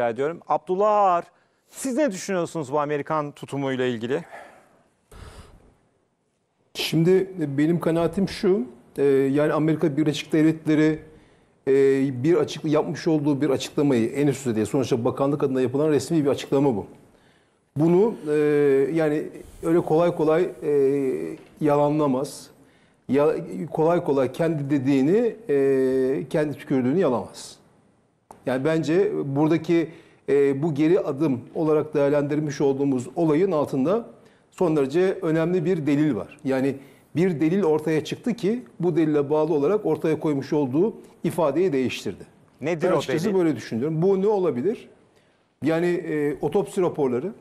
rica ediyorum. Abdullah Ağar, siz ne düşünüyorsunuz bu Amerikan tutumuyla ilgili? Şimdi benim kanaatim şu, e, yani Amerika Birleşik Devletleri e, bir açık yapmış olduğu bir açıklamayı en üst düzeyde sonuçta bakanlık adına yapılan resmi bir açıklama bu. Bunu e, yani öyle kolay kolay yalanlamaz. Ya, kolay kolay kendi dediğini, kendi tükürdüğünü yalamaz. Yani bence buradaki e, bu geri adım olarak değerlendirmiş olduğumuz olayın altında son derece önemli bir delil var. Yani bir delil ortaya çıktı ki bu delille bağlı olarak ortaya koymuş olduğu ifadeyi değiştirdi. Nedir ben o delil? böyle düşünüyorum. Bu ne olabilir? Yani e, otopsi raporları.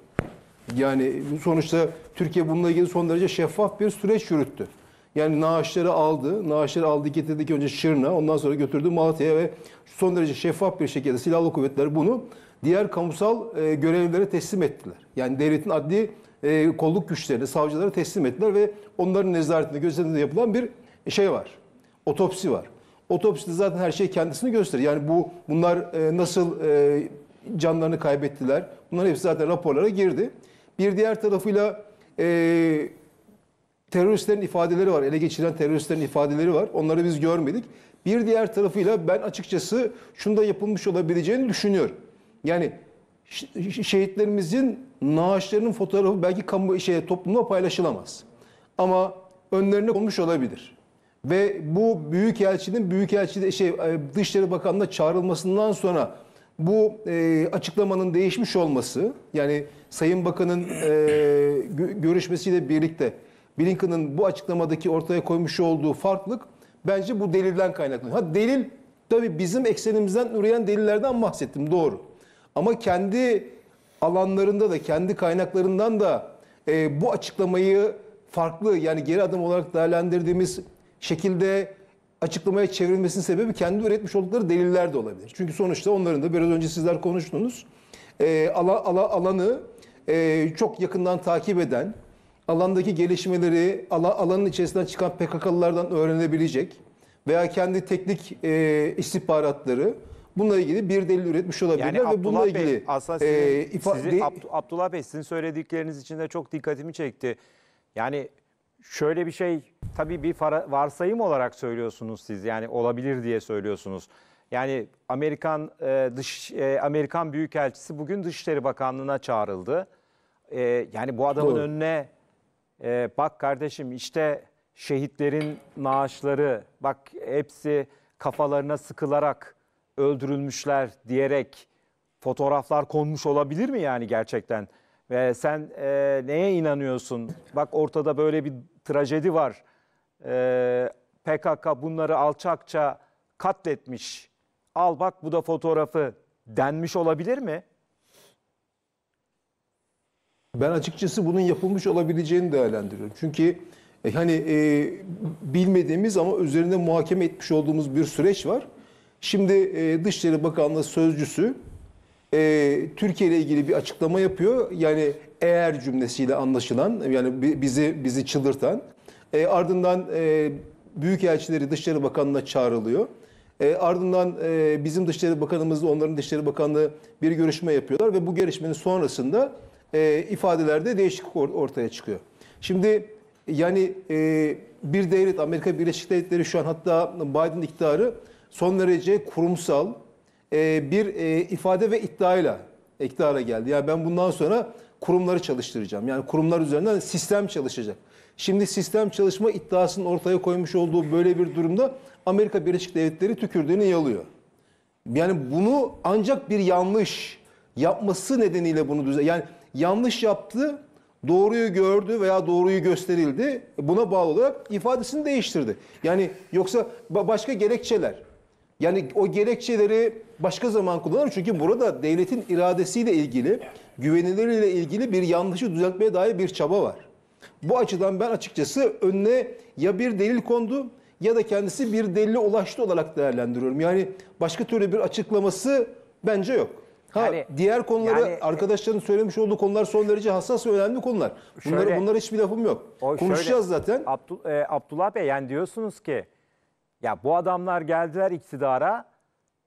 Yani sonuçta Türkiye bununla ilgili son derece şeffaf bir süreç yürüttü. Yani naaşları aldı. Naaşları aldı getirdi ki önce Şırna. Ondan sonra götürdü Malatya'ya ve son derece şeffaf bir şekilde silahlı kuvvetler bunu diğer kamusal e, görevlilere teslim ettiler. Yani devletin adli e, kolluk güçlerine, savcılara teslim ettiler ve onların nezaretinde, gözetiminde yapılan bir şey var. Otopsi var. Otopside zaten her şey kendisini gösterir. Yani bu bunlar e, nasıl e, canlarını kaybettiler. Bunların hepsi zaten raporlara girdi. Bir diğer tarafıyla e, teröristlerin ifadeleri var. Ele geçiren teröristlerin ifadeleri var. Onları biz görmedik. Bir diğer tarafıyla ben açıkçası şunda yapılmış olabileceğini düşünüyorum. Yani şehitlerimizin naaşlarının fotoğrafı belki kamu şey topluma paylaşılamaz. Ama önlerine konmuş olabilir. Ve bu büyük elçinin büyük elçi şey e, Dışişleri Bakanlığı'na çağrılmasından sonra bu e, açıklamanın değişmiş olması yani Sayın Bakan'ın e, görüşmesiyle birlikte Blinken'ın bu açıklamadaki ortaya koymuş olduğu farklılık bence bu delilden kaynaklanıyor. Ha delil tabii bizim eksenimizden üreyen delillerden bahsettim doğru. Ama kendi alanlarında da kendi kaynaklarından da e, bu açıklamayı farklı yani geri adım olarak değerlendirdiğimiz şekilde açıklamaya çevrilmesinin sebebi kendi üretmiş oldukları deliller de olabilir. Çünkü sonuçta onların da biraz önce sizler konuştunuz. E, ala, ala, alanı e, çok yakından takip eden, alandaki gelişmeleri alanın içerisinden çıkan PKK'lılardan öğrenebilecek veya kendi teknik e, istihbaratları bununla ilgili bir delil üretmiş olabilirler yani ve Abdullah bununla ilgili Bey, aslında e, sizin, e, ifa- sizin, Abd Abdullah Bey sizin söyledikleriniz için de çok dikkatimi çekti. Yani şöyle bir şey tabii bir varsayım olarak söylüyorsunuz siz. Yani olabilir diye söylüyorsunuz. Yani Amerikan e, dış e, Amerikan Büyükelçisi bugün Dışişleri Bakanlığı'na çağrıldı. E, yani bu adamın Doğru. önüne e, bak kardeşim işte şehitlerin naaşları bak hepsi kafalarına sıkılarak öldürülmüşler diyerek fotoğraflar konmuş olabilir mi yani gerçekten? Ve sen e, neye inanıyorsun? Bak ortada böyle bir trajedi var. E, ee, PKK bunları alçakça katletmiş. Al bak bu da fotoğrafı denmiş olabilir mi? Ben açıkçası bunun yapılmış olabileceğini değerlendiriyorum. Çünkü e, hani e, bilmediğimiz ama üzerinde muhakeme etmiş olduğumuz bir süreç var. Şimdi e, Dışişleri Bakanlığı sözcüsü e, Türkiye ile ilgili bir açıklama yapıyor. Yani eğer cümlesiyle anlaşılan yani bizi bizi çıldırtan. E, ardından e, Büyükelçileri Dışişleri Bakanlığı'na çağrılıyor. E, ardından e, bizim Dışişleri Bakanımızla onların Dışişleri Bakanlığı bir görüşme yapıyorlar ve bu görüşmenin sonrasında e, ifadelerde değişiklik or ortaya çıkıyor. Şimdi yani e, bir devlet, Amerika Birleşik Devletleri şu an hatta Biden iktidarı son derece kurumsal e, bir e, ifade ve iddiayla iktidara geldi. Yani ben bundan sonra kurumları çalıştıracağım. Yani kurumlar üzerinden sistem çalışacak. Şimdi sistem çalışma iddiasının ortaya koymuş olduğu böyle bir durumda Amerika Birleşik Devletleri tükürdüğünü yalıyor. Yani bunu ancak bir yanlış yapması nedeniyle bunu düzen... Yani yanlış yaptı, doğruyu gördü veya doğruyu gösterildi. Buna bağlı olarak ifadesini değiştirdi. Yani yoksa başka gerekçeler. Yani o gerekçeleri başka zaman kullanalım. Çünkü burada devletin iradesiyle ilgili, güvenilirliğiyle ilgili bir yanlışı düzeltmeye dair bir çaba var. Bu açıdan ben açıkçası önüne ya bir delil kondu ya da kendisi bir delile ulaştı olarak değerlendiriyorum. Yani başka türlü bir açıklaması bence yok. Ha, yani, diğer konuları yani, e, arkadaşların söylemiş olduğu konular son derece hassas ve önemli konular. Bunlara, şöyle, bunlara hiçbir lafım yok. O, Konuşacağız şöyle, zaten. Abdul, e, Abdullah Bey yani diyorsunuz ki ya bu adamlar geldiler iktidara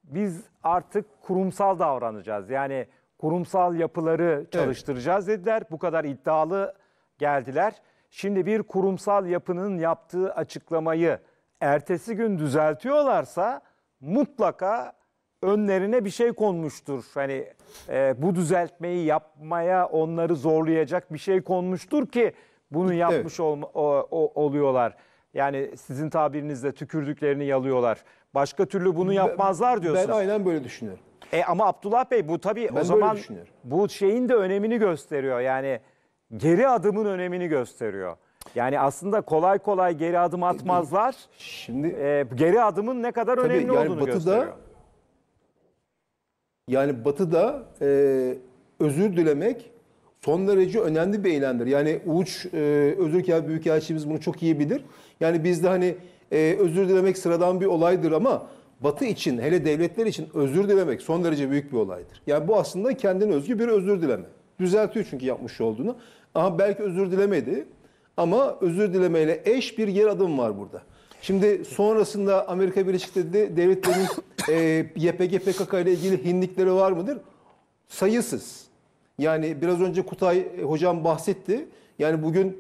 biz artık kurumsal davranacağız. Yani kurumsal yapıları çalıştıracağız evet. dediler. Bu kadar iddialı geldiler. Şimdi bir kurumsal yapının yaptığı açıklamayı ertesi gün düzeltiyorlarsa mutlaka önlerine bir şey konmuştur. Hani e, bu düzeltmeyi yapmaya onları zorlayacak bir şey konmuştur ki bunu yapmış evet. o, o, oluyorlar. Yani sizin tabirinizle tükürdüklerini yalıyorlar. Başka türlü bunu yapmazlar diyorsunuz. Ben aynen böyle düşünüyorum. E ama Abdullah Bey bu tabii ben o zaman bu şeyin de önemini gösteriyor. Yani geri adımın önemini gösteriyor. Yani aslında kolay kolay geri adım e, atmazlar. Şimdi e, geri adımın ne kadar önemli yani olduğunu Batı'da, gösteriyor. Yani Batı'da e, özür dilemek son derece önemli bir eylemdir. Yani Uğuç e, Özürkel Büyükelçimiz bunu çok iyi bilir. Yani bizde hani e, özür dilemek sıradan bir olaydır ama Batı için hele devletler için özür dilemek son derece büyük bir olaydır. Yani bu aslında kendine özgü bir özür dileme. Düzeltiyor çünkü yapmış olduğunu. Aha belki özür dilemedi ama özür dilemeyle eş bir yer adım var burada. Şimdi sonrasında Amerika Birleşik Devletleri'nin e, ee, YPG PKK ile ilgili hinlikleri var mıdır? Sayısız. Yani biraz önce Kutay e, hocam bahsetti. Yani bugün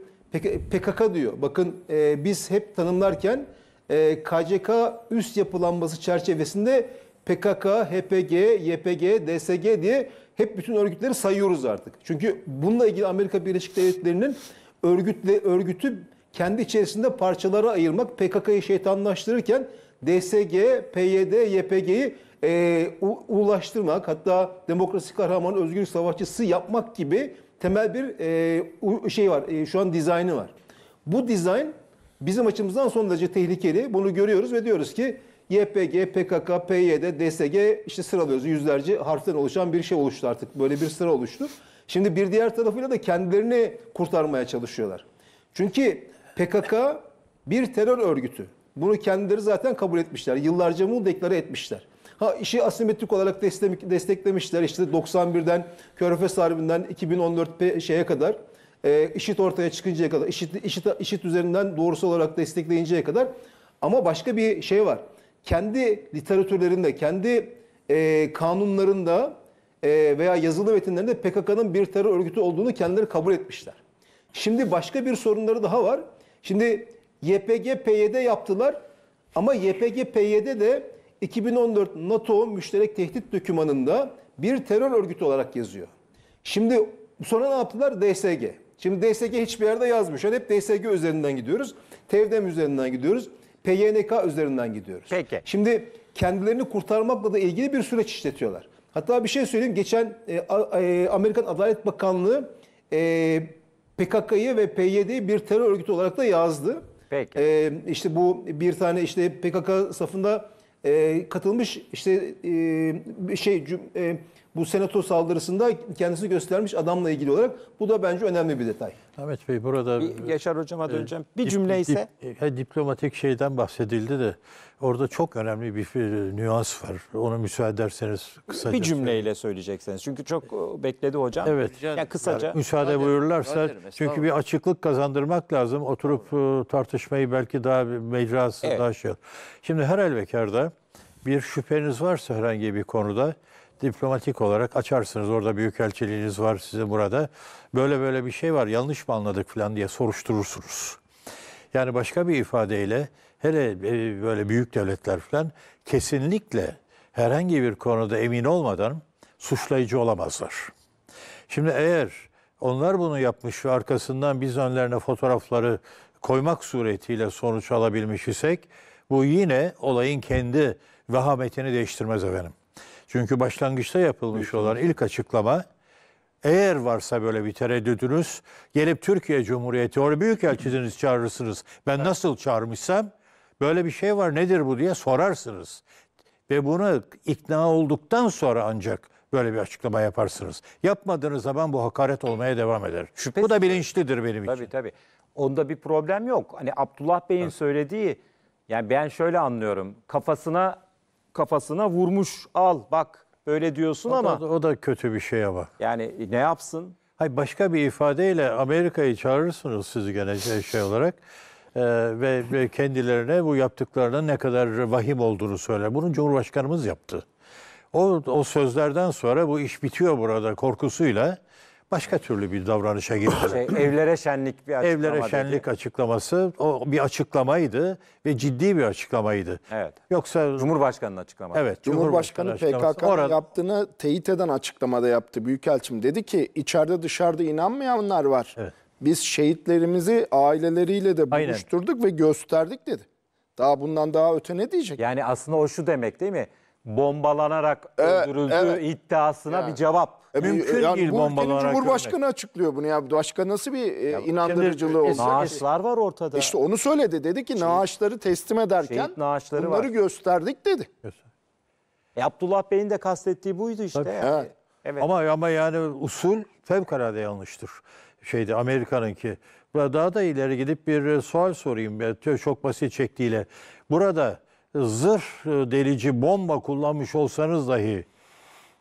PKK diyor. Bakın e, biz hep tanımlarken e, KCK üst yapılanması çerçevesinde PKK, HPG, YPG, DSG diye hep bütün örgütleri sayıyoruz artık. Çünkü bununla ilgili Amerika Birleşik Devletleri'nin örgütle örgütü kendi içerisinde parçalara ayırmak, PKK'yı şeytanlaştırırken DSG, PYD, YPG'yi e, ulaştırmak hatta demokrasi kahramanı özgür savaşçısı yapmak gibi temel bir e, şey var. E, şu an dizaynı var. Bu dizayn bizim açımızdan son derece tehlikeli. Bunu görüyoruz ve diyoruz ki YPG, PKK, PYD, DSG işte sıralıyoruz. Yüzlerce harften oluşan bir şey oluştu artık. Böyle bir sıra oluştu. Şimdi bir diğer tarafıyla da kendilerini kurtarmaya çalışıyorlar. Çünkü PKK bir terör örgütü. Bunu kendileri zaten kabul etmişler. Yıllarca bunu deklare etmişler. Ha işi asimetrik olarak desteklemişler. İşte 91'den Körfez Harbi'nden 2014 şeye kadar e, işit ortaya çıkıncaya kadar, işit, işit, işit üzerinden doğrusu olarak destekleyinceye kadar. Ama başka bir şey var. Kendi literatürlerinde, kendi e, kanunlarında e, veya yazılı metinlerinde PKK'nın bir terör örgütü olduğunu kendileri kabul etmişler. Şimdi başka bir sorunları daha var. Şimdi YPG-PYD yaptılar ama YPG-PYD de 2014 NATO müşterek tehdit dokümanında bir terör örgütü olarak yazıyor. Şimdi sonra ne yaptılar? DSG. Şimdi DSG hiçbir yerde yazmış. Yani hep DSG üzerinden gidiyoruz. TEVDEM üzerinden gidiyoruz. PYNK üzerinden gidiyoruz. Peki. Şimdi kendilerini kurtarmakla da ilgili bir süreç işletiyorlar. Hatta bir şey söyleyeyim. Geçen e, e, Amerikan Adalet Bakanlığı e, PKK'yı ve PYD'yi bir terör örgütü olarak da yazdı. Peki. E, işte bu bir tane işte PKK safında e, katılmış işte e, şey e, bu senato saldırısında kendisini göstermiş adamla ilgili olarak bu da bence önemli bir detay. Ahmet Bey burada... geçer Yaşar Hocam'a e, döneceğim. Bir dip, cümle ise... Dip, e, he, diplomatik şeyden bahsedildi de orada çok önemli bir, bir e, nüans var. Onu müsaade ederseniz kısaca... Bir cümleyle söyleyeceksiniz. Çünkü çok e, bekledi hocam. Evet. Yani kısaca... Yani, müsaade Hadi, buyururlarsa... çünkü bir açıklık kazandırmak lazım. Oturup Doğru. tartışmayı belki daha mecrası evet. daha şey. Şimdi her elbekarda bir şüpheniz varsa herhangi bir konuda diplomatik olarak açarsınız. Orada büyükelçiliğiniz var size burada. Böyle böyle bir şey var yanlış mı anladık falan diye soruşturursunuz. Yani başka bir ifadeyle hele e, böyle büyük devletler falan kesinlikle herhangi bir konuda emin olmadan suçlayıcı olamazlar. Şimdi eğer onlar bunu yapmış ve arkasından biz önlerine fotoğrafları koymak suretiyle sonuç alabilmiş isek bu yine olayın kendi vehametini değiştirmez efendim. Çünkü başlangıçta yapılmış olan ilk açıklama eğer varsa böyle bir tereddüdünüz gelip Türkiye Cumhuriyeti oraya büyük elçiniz çağırırsınız. Ben nasıl çağırmışsam böyle bir şey var nedir bu diye sorarsınız. Ve buna ikna olduktan sonra ancak böyle bir açıklama yaparsınız. Yapmadığınız zaman bu hakaret olmaya devam eder. Şüphesiz. Bu da bilinçlidir benim için. Tabii tabii. Onda bir problem yok. Hani Abdullah Bey'in söylediği yani ben şöyle anlıyorum. Kafasına kafasına vurmuş al bak böyle diyorsun o ama. Da, o da kötü bir şey bak Yani ne yapsın? Hayır başka bir ifadeyle Amerika'yı çağırırsınız siz gene şey, şey olarak. Ee, ve, ve kendilerine bu yaptıklarına ne kadar vahim olduğunu söyler. Bunu Cumhurbaşkanımız yaptı. O, o sözlerden sonra bu iş bitiyor burada korkusuyla başka türlü bir davranışa girdi. Şey, evlere şenlik bir açıklama Evlere şenlik dedi. açıklaması o bir açıklamaydı ve ciddi bir açıklamaydı. Evet. Yoksa Cumhurbaşkanı'nın açıklaması. Evet. Cumhurbaşkanı, Cumhurbaşkanı PKK'nın orada... yaptığını teyit eden açıklamada yaptı. Büyükelçim dedi ki içeride dışarıda inanmayanlar var. Evet. Biz şehitlerimizi aileleriyle de buluşturduk Aynen. ve gösterdik dedi. Daha bundan daha öte ne diyecek? Yani aslında o şu demek değil mi? Bombalanarak evet, öldürüldüğü evet. iddiasına yani. bir cevap. E, hani, e, mümkün yani değil bu bombalarak Cumhurbaşkanı görmek. açıklıyor bunu ya. Başka nasıl bir e, ya, inandırıcılığı olacak? Naaşlar var ortada. İşte onu söyledi. Dedi ki Şehit, naaşları teslim ederken naaşları bunları var. gösterdik dedi. E, Abdullah Bey'in de kastettiği buydu işte. Tabii. Yani. Evet. evet. Ama ama yani usul fevkalade yanlıştır. Şeyde Amerika'nınki. Daha da ileri gidip bir e, sual sorayım. E, çok basit çektiğiyle. Burada zırh delici bomba kullanmış olsanız dahi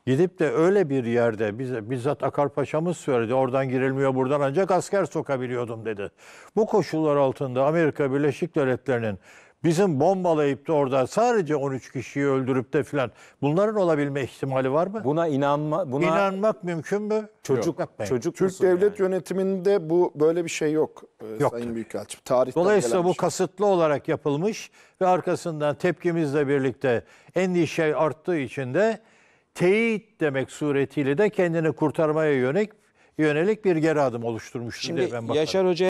Gidip de öyle bir yerde bize bizzat Akar Paşa'mız söyledi. Oradan girilmiyor buradan ancak asker sokabiliyordum dedi. Bu koşullar altında Amerika Birleşik Devletleri'nin bizim bombalayıp da orada sadece 13 kişiyi öldürüp de filan bunların olabilme ihtimali var mı? Buna inanma buna inanmak mümkün mü? Çocuk yok. çocuk Türk devlet yani? yönetiminde bu böyle bir şey yok. E, yok. Sayın Büyükelçim. Tarihten Dolayısıyla bu şey. kasıtlı olarak yapılmış ve arkasından tepkimizle birlikte endişe arttığı için de teyit demek suretiyle de kendini kurtarmaya yönelik yönelik bir geri adım oluşturmuştu Şimdi diye ben bakarım. Yaşar Hoca